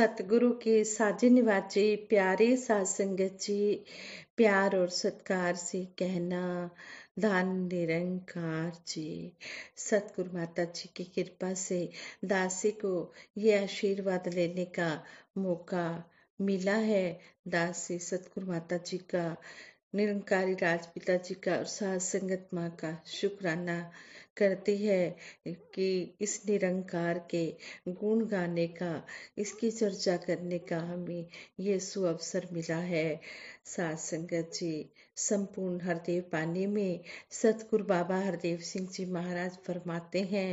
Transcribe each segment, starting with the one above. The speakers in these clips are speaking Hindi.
सतगुरु के साजे निवाजे प्यारे सत्संग जी प्यार और सत्कार से कहना धन निरंकार जी सतगुरु माता जी की कृपा से दासी को ये आशीर्वाद लेने का मौका मिला है दासी सतगुरु माता जी का निरंकारी राजपिता जी का और साध संगत माँ का शुक्राना करती है कि इस निरंकार के गुण गाने का इसकी चर्चा करने का हमें ये सुअवसर मिला है साध संगत जी संपूर्ण हरदेव पाने में सतगुरु बाबा हरदेव सिंह जी महाराज फरमाते हैं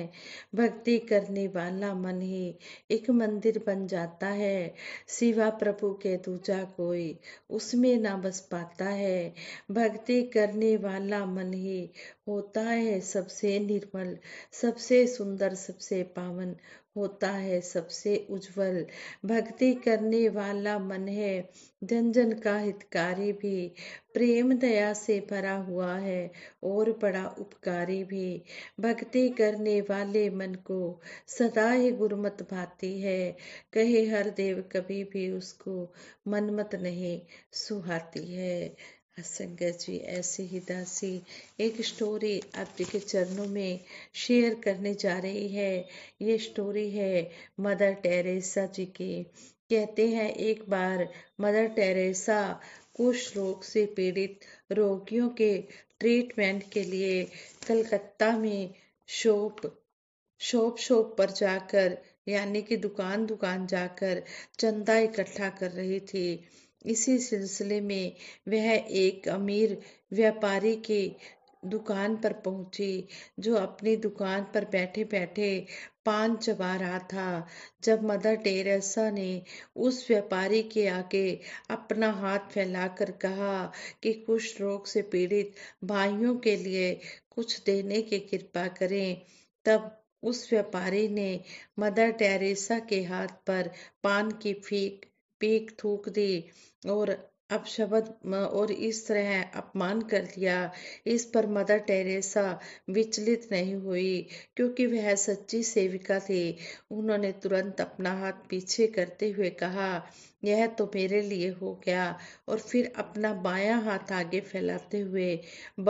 भक्ति करने वाला मन ही एक मंदिर बन जाता है सिवा प्रभु के दूजा कोई उसमें ना बस पाता है भक्ति करने वाला मन ही होता है सबसे निर्मल सबसे सुंदर सबसे पावन होता है सबसे उज्जवल भक्ति करने वाला मन है जन जन का हितकारी भी प्रेम दया से भरा हुआ है और बड़ा उपकारी भी भक्ति करने वाले मन को सदा ही गुरमत भाती है कहे हर देव कभी भी उसको मनमत नहीं सुहाती है संगत जी ऐसे ही दासी एक स्टोरी आप जी के चरणों में शेयर करने जा रही है ये स्टोरी है मदर टेरेसा जी की कहते हैं एक बार मदर टेरेसा कुछ रोग से पीड़ित रोगियों के ट्रीटमेंट के लिए कलकत्ता में शॉप शॉप शॉप पर जाकर यानी कि दुकान दुकान जाकर चंदा इकट्ठा कर रही थी इसी सिलसिले में वह एक अमीर व्यापारी के दुकान पर पहुंची जो अपनी दुकान पर बैठे बैठे पान चबा रहा था जब मदर टेरेसा ने उस व्यापारी के आगे अपना हाथ फैलाकर कहा कि कुछ रोग से पीड़ित भाइयों के लिए कुछ देने की कृपा करें तब उस व्यापारी ने मदर टेरेसा के हाथ पर पान की फीक पेक थूक दी और अपशब्द और इस तरह अपमान कर दिया इस पर मदर टेरेसा विचलित नहीं हुई क्योंकि वह सच्ची सेविका थी उन्होंने तुरंत अपना हाथ पीछे करते हुए कहा यह तो मेरे लिए हो गया और फिर अपना बायां हाथ आगे फैलाते हुए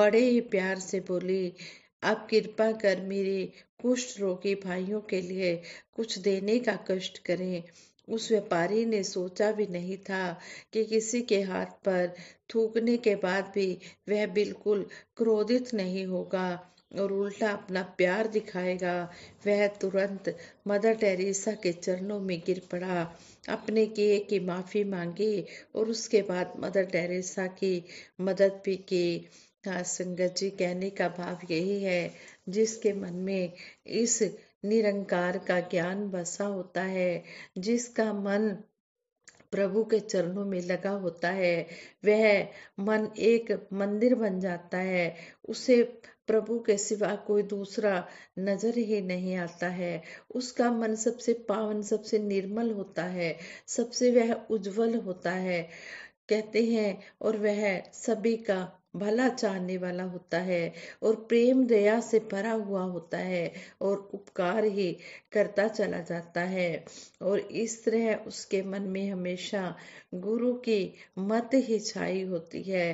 बड़े ही प्यार से बोली आप कृपा कर मेरे कुष्ठ रोगी भाइयों के लिए कुछ देने का कष्ट करें उस व्यापारी ने सोचा भी नहीं था कि किसी के हाथ पर थूकने के बाद भी वह बिल्कुल क्रोधित नहीं होगा और उल्टा अपना प्यार दिखाएगा वह तुरंत मदर टेरेसा के चरणों में गिर पड़ा अपने किए की माफ़ी मांगी और उसके बाद मदर टेरेसा की मदद भी की हाँ, संगत जी कहने का भाव यही है जिसके मन में इस निरंकार का ज्ञान बसा होता है जिसका मन प्रभु के चरणों में लगा होता है वह मन एक मंदिर बन जाता है उसे प्रभु के सिवा कोई दूसरा नजर ही नहीं आता है उसका मन सबसे पावन सबसे निर्मल होता है सबसे वह उज्जवल होता है कहते हैं और वह सभी का भला चाहने वाला होता है और प्रेम दया से भरा हुआ होता है और उपकार ही करता चला जाता है और इस तरह उसके मन में हमेशा गुरु की मत ही छाई होती है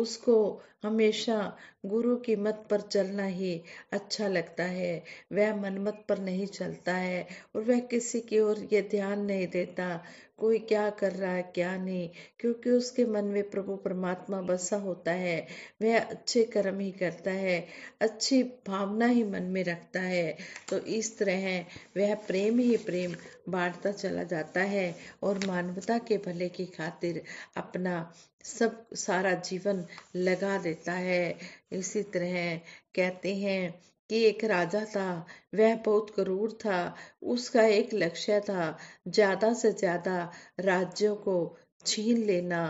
उसको हमेशा गुरु की मत पर चलना ही अच्छा लगता है वह मनमत पर नहीं चलता है और वह किसी की ओर ये ध्यान नहीं देता कोई क्या कर रहा है क्या नहीं क्योंकि उसके मन में प्रभु परमात्मा बसा होता है वह अच्छे कर्म ही करता है अच्छी भावना ही मन में रखता है तो इस तरह वह प्रेम ही प्रेम बांटता चला जाता है और मानवता के भले की खातिर अपना सब सारा जीवन लगा देता है इसी तरह कहते हैं कि एक राजा था वह बहुत क्रूर था उसका एक लक्ष्य था ज़्यादा से ज़्यादा राज्यों को छीन लेना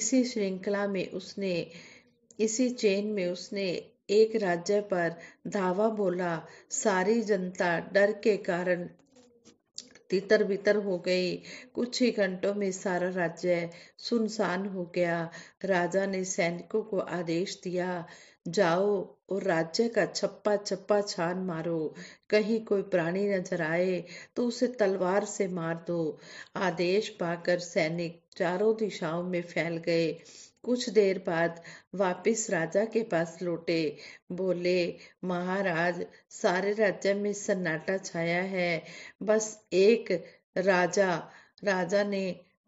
इसी श्रृंखला में उसने इसी चेन में उसने एक राज्य पर धावा बोला सारी जनता डर के कारण तितर बितर हो गई कुछ ही घंटों में सारा राज्य सुनसान हो गया राजा ने सैनिकों को आदेश दिया जाओ और राज्य का छप्पा छप्पा छान मारो कहीं कोई प्राणी नजर आए तो उसे तलवार से मार दो आदेश पाकर सैनिक चारों दिशाओं में फैल गए कुछ देर बाद वापस राजा के पास लौटे बोले महाराज सारे राज्य में सन्नाटा छाया है बस एक राजा राजा ने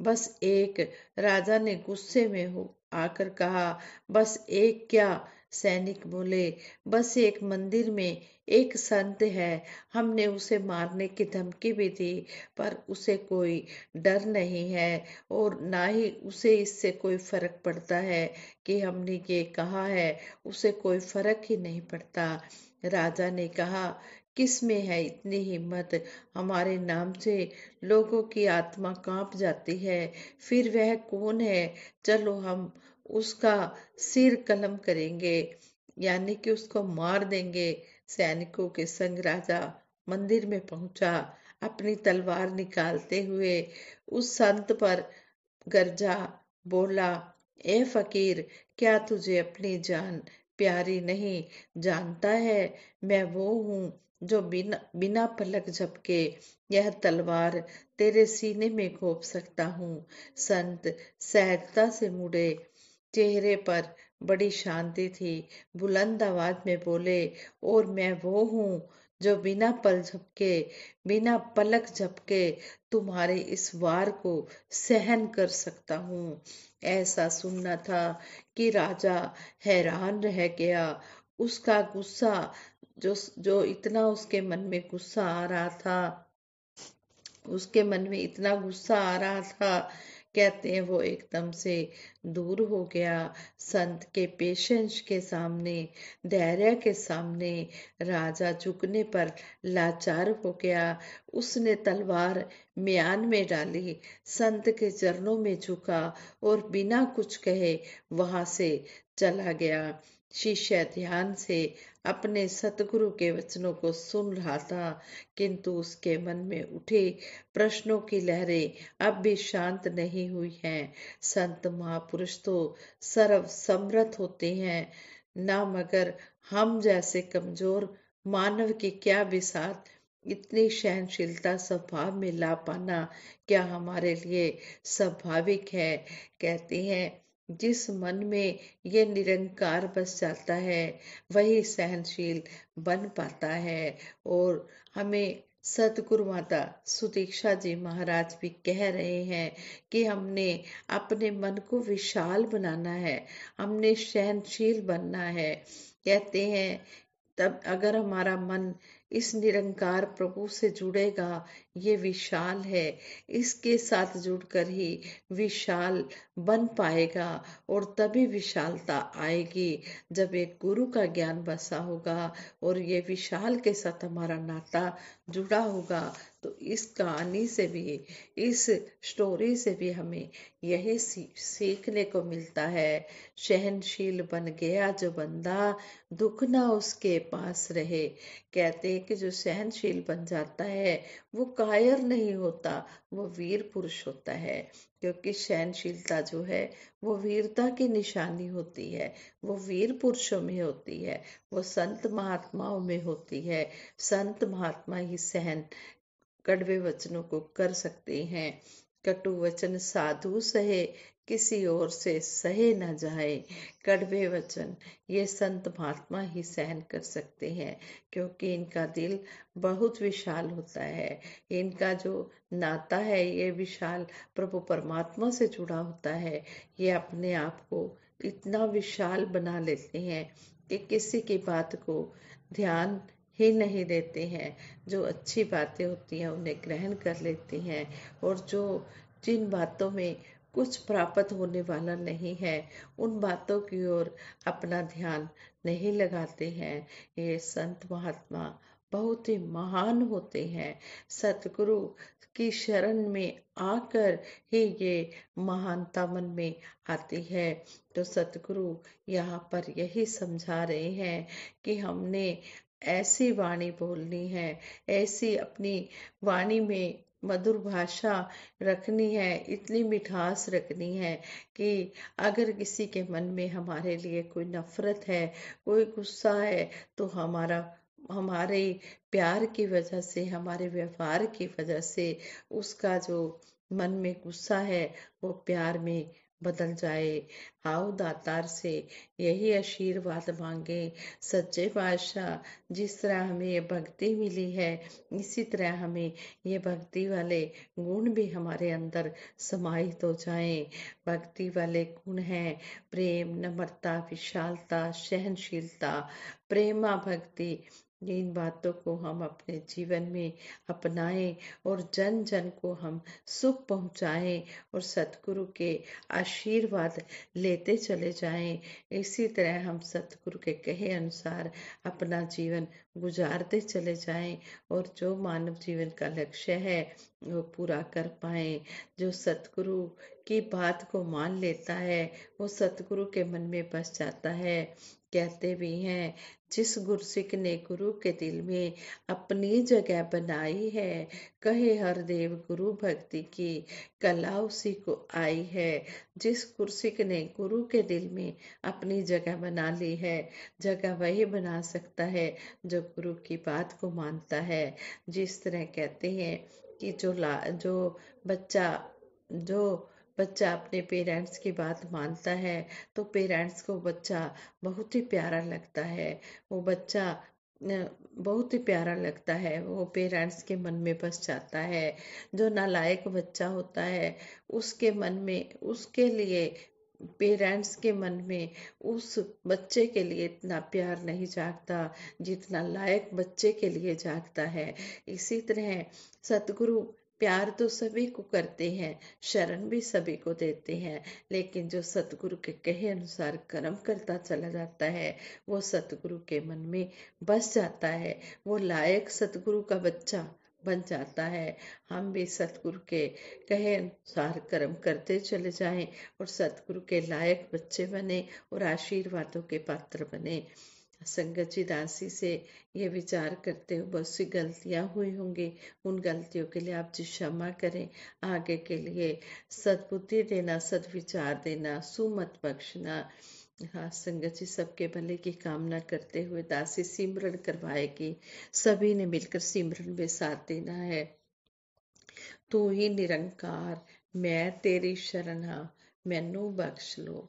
बस एक राजा ने गुस्से में हो आकर कहा बस एक क्या सैनिक बोले बस एक मंदिर में एक संत है हमने उसे मारने की धमकी भी दी पर उसे कोई डर नहीं है और ना ही उसे इससे कोई फर्क पड़ता है कि हमने ये कहा है उसे कोई फर्क ही नहीं पड़ता राजा ने कहा किस में है इतनी हिम्मत हमारे नाम से लोगों की आत्मा कांप जाती है फिर वह कौन है चलो हम उसका सिर कलम करेंगे यानी कि उसको मार देंगे सैनिकों के संग राजा मंदिर में पहुंचा अपनी तलवार निकालते हुए उस संत पर गरजा बोला ए फकीर क्या तुझे अपनी जान प्यारी नहीं जानता है मैं वो हूँ जो बिना बिना पलक झपके यह तलवार तेरे सीने में घोप सकता हूँ संत सहजता से मुड़े चेहरे पर बड़ी शांति थी बुलंद आवाज में बोले और मैं वो हूँ जो बिना पल झपके बिना पलक झपके तुम्हारे इस वार को सहन कर सकता हूँ ऐसा सुनना था कि राजा हैरान रह गया उसका गुस्सा जो जो इतना उसके मन में गुस्सा आ रहा था उसके मन में इतना गुस्सा आ रहा था कहते हैं वो एकदम से दूर हो गया संत के पेशेंस के सामने धैर्य के सामने राजा झुकने पर लाचार हो गया उसने तलवार म्यान में डाली संत के चरणों में झुका और बिना कुछ कहे वहां से चला गया शिष्य ध्यान से अपने सतगुरु के वचनों को सुन रहा था किंतु उसके मन में उठे प्रश्नों की लहरें अब भी शांत नहीं हुई हैं संत महापुरुष तो सर्व समृत होते हैं ना मगर हम जैसे कमजोर मानव के क्या बिसात इतनी सहनशीलता स्वभाव में ला पाना क्या हमारे लिए स्वाभाविक है कहते हैं जिस मन में ये निरंकार बस जाता है वही सहनशील बन पाता है और हमें सतगुरु माता सुदीक्षा जी महाराज भी कह रहे हैं कि हमने अपने मन को विशाल बनाना है हमने सहनशील बनना है कहते हैं तब अगर हमारा मन इस निरंकार प्रभु से जुड़ेगा ये विशाल है इसके साथ जुड़कर ही विशाल बन पाएगा और तभी विशालता आएगी जब एक गुरु का ज्ञान बसा होगा और ये विशाल के साथ हमारा नाता जुड़ा होगा तो इस कहानी से भी इस स्टोरी से भी हमें यही सीखने को मिलता है सहनशील बन गया जो बंदा दुख ना उसके पास रहे कहते हैं कि जो सहनशील बन जाता है वो कायर नहीं होता वो वीर पुरुष होता है क्योंकि सहनशीलता जो है वो वीरता की निशानी होती है वो वीर पुरुषों में होती है वो संत महात्माओं में होती है संत महात्मा ही सहन कड़वे वचनों को कर सकते हैं कटु वचन साधु सहे किसी और से सहे न जाए कड़वे वचन ये संत महात्मा ही सहन कर सकते हैं क्योंकि इनका दिल बहुत विशाल होता है इनका जो नाता है ये विशाल प्रभु परमात्मा से जुड़ा होता है ये अपने आप को इतना विशाल बना लेते हैं कि किसी की बात को ध्यान ही नहीं देते हैं जो अच्छी बातें होती हैं उन्हें ग्रहण कर लेती हैं और जो जिन बातों में कुछ प्राप्त होने वाला नहीं है उन बातों की ओर अपना ध्यान नहीं लगाते हैं ये संत महात्मा बहुत ही महान होते हैं सतगुरु की शरण में आकर ही ये महानता मन में आती है तो सतगुरु यहाँ पर यही समझा रहे हैं कि हमने ऐसी वाणी बोलनी है ऐसी अपनी वाणी में मधुर भाषा रखनी है इतनी मिठास रखनी है कि अगर किसी के मन में हमारे लिए कोई नफरत है कोई गुस्सा है तो हमारा हमारे प्यार की वजह से हमारे व्यवहार की वजह से उसका जो मन में गुस्सा है वो प्यार में बदल जाए आओ दातार से यही आशीर्वाद मांगे सच्चे बादशाह जिस तरह हमें ये भक्ति मिली है इसी तरह हमें ये भक्ति वाले गुण भी हमारे अंदर समाहित हो जाए भक्ति वाले गुण हैं प्रेम नम्रता विशालता सहनशीलता प्रेमा भक्ति इन बातों को हम अपने जीवन में अपनाएं और जन जन को हम सुख पहुंचाएं और सतगुरु के आशीर्वाद लेते चले जाएं इसी तरह हम सतगुरु के कहे अनुसार अपना जीवन गुजारते चले जाएं और जो मानव जीवन का लक्ष्य है वो पूरा कर पाए जो सतगुरु की बात को मान लेता है वो सतगुरु के मन में बस जाता है कहते भी हैं जिस गुरसिक ने गुरु के दिल में अपनी जगह बनाई है कहे हर देव गुरु भक्ति की कला उसी को आई है जिस गुरसिक ने गुरु के दिल में अपनी जगह बना ली है जगह वही बना सकता है जो गुरु की बात को मानता है जिस तरह कहते हैं कि जो ला जो बच्चा जो बच्चा अपने पेरेंट्स की बात मानता है तो पेरेंट्स को बच्चा बहुत ही प्यारा लगता है वो बच्चा बहुत ही प्यारा लगता है वो पेरेंट्स के मन में बस जाता है जो नालायक बच्चा होता है उसके मन में उसके लिए पेरेंट्स के मन में उस बच्चे के लिए इतना प्यार नहीं जागता जितना लायक बच्चे के लिए जागता है इसी तरह सतगुरु प्यार तो सभी को करते हैं शरण भी सभी को देते हैं लेकिन जो सतगुरु के कहे अनुसार कर्म करता चला जाता है वो सतगुरु के मन में बस जाता है वो लायक सतगुरु का बच्चा बन जाता है हम भी सतगुरु के कहे अनुसार कर्म करते चले जाएं और सतगुरु के लायक बच्चे बने और आशीर्वादों के पात्र बने संगत जी दासी से ये विचार करते हुए बहुत सी गलतियाँ हुई होंगी उन गलतियों के लिए आप जी क्षमा करें आगे के लिए सदबुद्धि देना सदविचार देना सुमत बख्शना हाँ संगत जी सबके भले की कामना करते हुए दासी सिमरण करवाएगी सभी ने मिलकर सिमरण में साथ देना है तू ही निरंकार मैं तेरी शरण हाँ मैनू बख्श लो